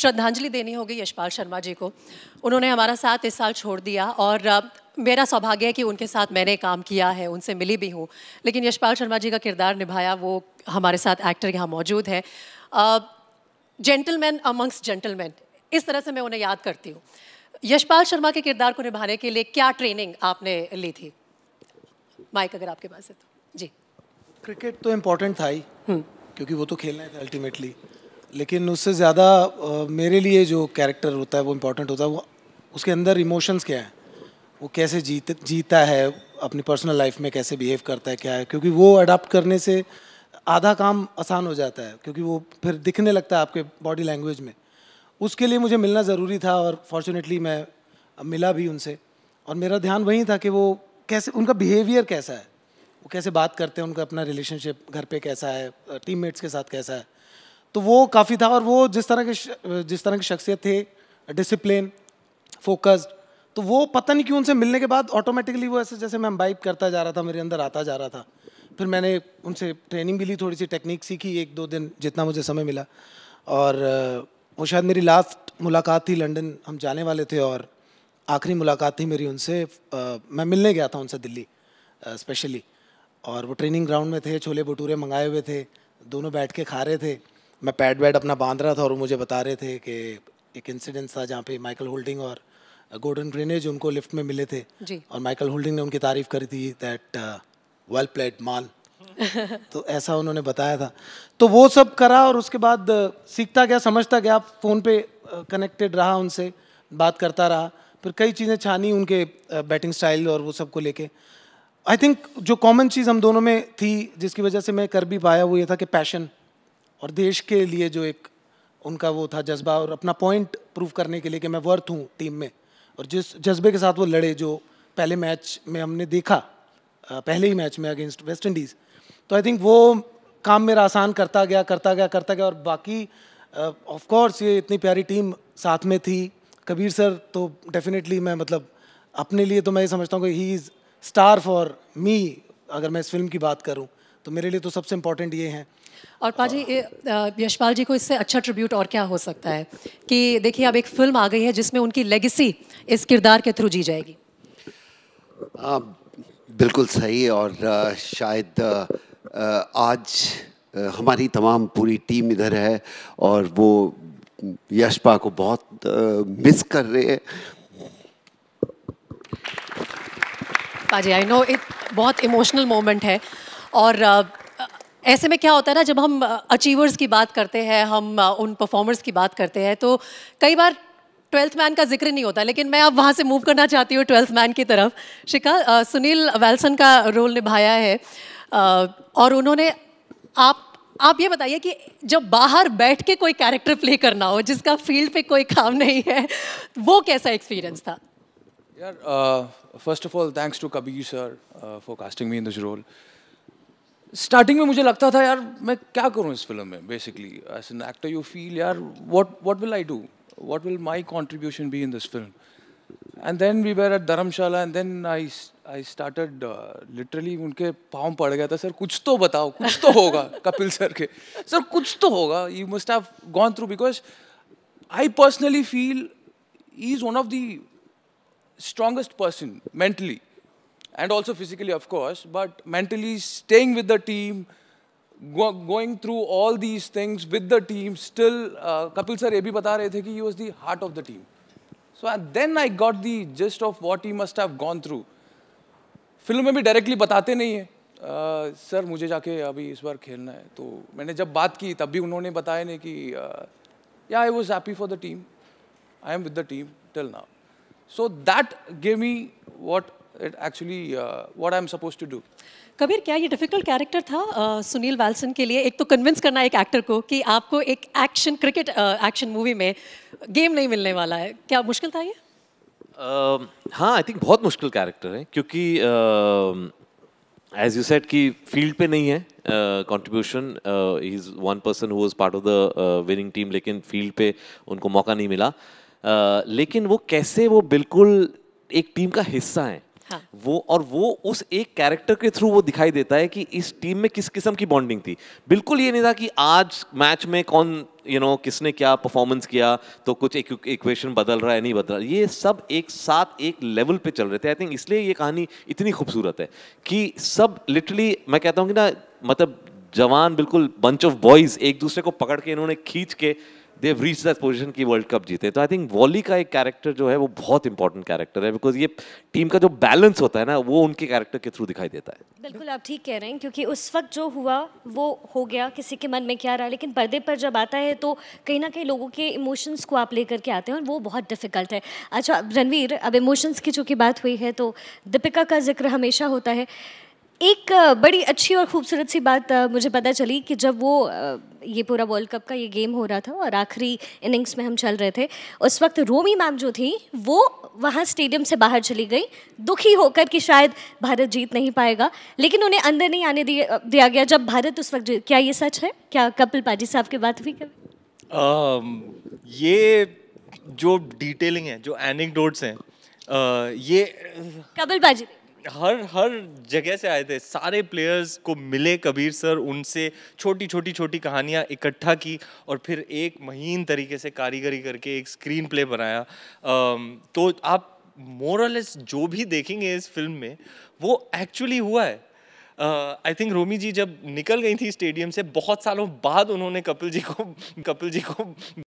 श्रद्धांजलि देनी होगी यशपाल शर्मा जी को उन्होंने हमारा साथ इस साल छोड़ दिया और मेरा सौभाग्य है कि उनके साथ मैंने काम किया है उनसे मिली भी हूँ लेकिन यशपाल शर्मा जी का किरदार निभाया वो हमारे साथ एक्टर यहाँ मौजूद है जेंटलमैन अमंग्स जेंटलमैन इस तरह से मैं उन्हें याद करती हूँ यशपाल शर्मा के किरदार को निभाने के लिए क्या ट्रेनिंग आपने ली थी माइक अगर आपके पास है तो जी क्रिकेट तो इम्पोर्टेंट था ही हम्म। क्योंकि वो तो खेलना है अल्टीमेटली लेकिन उससे ज़्यादा मेरे लिए जो कैरेक्टर होता है वो इम्पोर्टेंट होता है वो उसके अंदर इमोशंस क्या हैं वो कैसे जीत जीता है अपनी पर्सनल लाइफ में कैसे बिहेव करता है क्या है क्योंकि वो अडाप्ट करने से आधा काम आसान हो जाता है क्योंकि वो फिर दिखने लगता है आपके बॉडी लैंग्वेज में उसके लिए मुझे मिलना ज़रूरी था और फॉर्चुनेटली मैं मिला भी उनसे और मेरा ध्यान वहीं था कि वो कैसे उनका बिहेवियर कैसा है वो कैसे बात करते हैं उनका अपना रिलेशनशिप घर पे कैसा है टीममेट्स के साथ कैसा है तो वो काफ़ी था और वो जिस तरह के जिस तरह की शख्सियत थे डिसिप्लिन फोकस्ड तो वो पता नहीं क्यों उनसे मिलने के बाद ऑटोमेटिकली वो ऐसे जैसे मैं बाइप करता जा रहा था मेरे अंदर आता जा रहा था फिर मैंने उनसे ट्रेनिंग भी ली थोड़ी सी टेक्निक सीखी एक दो दिन जितना मुझे समय मिला और वो शायद मेरी लास्ट मुलाकात थी लंदन हम जाने वाले थे और आखिरी मुलाकात थी मेरी उनसे आ, मैं मिलने गया था उनसे दिल्ली स्पेशली और वो ट्रेनिंग ग्राउंड में थे छोले भटूरे मंगाए हुए थे दोनों बैठ के खा रहे थे मैं पैड वैड अपना बांध रहा था और मुझे बता रहे थे कि एक इंसिडेंट था जहाँ पे माइकल होल्डिंग और गोल्डन uh, ग्रेनेज उनको लिफ्ट में मिले थे जी. और माइकल होल्डिंग ने उनकी तारीफ करी थी दैट वेल प्लेड माल तो ऐसा उन्होंने बताया था तो वो सब करा और उसके बाद uh, सीखता गया समझता गया फ़ोन पे कनेक्टेड uh, रहा उनसे बात करता रहा फिर कई चीज़ें छानी उनके बैटिंग स्टाइल और वो सब को लेके आई थिंक जो कॉमन चीज़ हम दोनों में थी जिसकी वजह से मैं कर भी पाया वो ये था कि पैशन और देश के लिए जो एक उनका वो था जज्बा और अपना पॉइंट प्रूव करने के लिए कि मैं वर्थ हूँ टीम में और जिस जज्बे के साथ वो लड़े जो पहले मैच में हमने देखा पहले ही मैच में अगेंस्ट वेस्ट इंडीज़ तो आई थिंक वो काम मेरा आसान करता गया करता गया करता गया और बाकी ऑफ कोर्स ये इतनी प्यारी टीम साथ में थी कबीर सर तो डेफिनेटली मैं मतलब अपने लिए तो मैं ये समझता हूँ कि he is star for me अगर मैं इस फिल्म की बात करूँ तो मेरे लिए तो सबसे इम्पोर्टेंट ये हैं और पाजी यशपाल जी को इससे अच्छा ट्रिब्यूट और क्या हो सकता है कि देखिए अब एक फिल्म आ गई है जिसमें उनकी लेगेसी इस किरदार के थ्रू जी जाएगी आ, बिल्कुल सही और शायद आ, आज हमारी तमाम पूरी टीम इधर है और वो यशपा को बहुत मिस कर रहे हैं पाजी आई नो एक बहुत इमोशनल मोमेंट है और ऐसे में क्या होता है ना जब हम अचीवर्स की बात करते हैं हम उन परफॉर्मर्स की बात करते हैं तो कई बार ट्वेल्थ मैन का जिक्र नहीं होता लेकिन मैं अब वहाँ से मूव करना चाहती हूँ ट्वेल्थ मैन की तरफ शिखा सुनील वेल्सन का रोल निभाया है और उन्होंने आप आप ये बताइए कि जब बाहर बैठ के कोई कैरेक्टर प्ले करना हो जिसका फील्ड पे कोई काम नहीं है वो कैसा एक्सपीरियंस था यार first of all thanks to Kabir sir for casting me in this role starting में मुझे लगता था यार मैं क्या करूँ इस फिल्म में basically as an actor you feel यार what what will I do what will my contribution be in this film and then we were at Dharamshala and then I I started literally उनके पाँव पड़ गया था sir कुछ तो बताओ कुछ तो होगा कपिल सर के सर कुछ तो होगा you must have gone through because I personally feel he is one of the strongest person mentally and also physically, of course, but mentally staying with the team, go, going through all these things with the team. Still, uh, Kapil sir, ye bhi bata rahe the ki he was the heart of the team. So and then I got the gist of what he must have gone through. film mein bhi directly batate nahi hai sir uh, मुझे जाके अभी इस बार खेलना है तो मैंने जब बात की तब भी उन्होंने बताया नहीं कि या I was happy for the team I am with the team till now so that gave me what it actually uh, what supposed to do. Kabir क्या ये डिफिकल्ट कैरेक्टर था uh, सुनील वैल्सन के लिए एक तो कन्विंस करना एक एक्टर को कि आपको एक एक्शन क्रिकेट एक्शन मूवी में गेम नहीं मिलने वाला है क्या मुश्किल था ये uh, हाँ आई थिंक बहुत मुश्किल कैरेक्टर है क्योंकि एज यू सेट कि फील्ड पे नहीं है contribution is one person who part of the winning team लेकिन फील्ड पे उनको मौका नहीं मिला uh, लेकिन वो कैसे वो बिल्कुल एक टीम का हिस्सा है हाँ। वो और वो उस एक कैरेक्टर के थ्रू वो दिखाई देता है कि इस टीम में किस किस्म की बॉन्डिंग थी बिल्कुल ये नहीं था कि आज मैच में कौन यू you नो know, किसने क्या परफॉर्मेंस किया तो कुछ एक इक्वेशन बदल रहा है नहीं बदल रहा ये सब एक साथ एक लेवल पे चल रहे थे आई थिंक इसलिए ये कहानी इतनी खूबसूरत है कि सब लिटरली मैं कहता हूँ कि ना मतलब जवान बिल्कुल बंच ऑफ बॉयज एक दूसरे को पकड़ के इन्होंने खींच के they have reach that position की वर्ल्ड कप जीते तो आई थिंक वॉली का एक कैरेक्टर जो है वो बहुत इंपॉर्टेंट कैरेक्टर है बिकॉज ये टीम का जो बैलेंस होता है ना वो उनके कैरेक्टर के थ्रू दिखाई देता है बिल्कुल आप ठीक कह रहे हैं क्योंकि उस वक्त जो हुआ वो हो गया किसी के मन में क्या रहा लेकिन पर्दे पर जब आता है तो कहीं ना कहीं लोगों के इमोशंस को आप लेकर के आते हैं और वो बहुत डिफिकल्ट है अच्छा रणवीर अब इमोशंस की चूँकि बात हुई है तो दीपिका का जिक्र हमेशा होता है एक बड़ी अच्छी और खूबसूरत सी बात मुझे पता चली कि जब वो ये पूरा वर्ल्ड कप का ये गेम हो रहा था और आखिरी इनिंग्स में हम चल रहे थे उस वक्त रोमी मैम जो थी वो वहाँ स्टेडियम से बाहर चली गई दुखी होकर कि शायद भारत जीत नहीं पाएगा लेकिन उन्हें अंदर नहीं आने दिया गया जब भारत उस वक्त क्या ये सच है क्या कपिल पाजी साहब की बात भी कर ये जो डिटेलिंग है जो एनिक हैं ये कपिल पाजी हर हर जगह से आए थे सारे प्लेयर्स को मिले कबीर सर उनसे छोटी छोटी छोटी कहानियाँ इकट्ठा की और फिर एक महीन तरीके से कारीगरी करके एक स्क्रीन प्ले बनाया तो आप मोरलेस जो भी देखेंगे इस फिल्म में वो एक्चुअली हुआ है आई थिंक रोमी जी जब निकल गई थी स्टेडियम से बहुत सालों बाद उन्होंने कपिल जी को कपिल जी को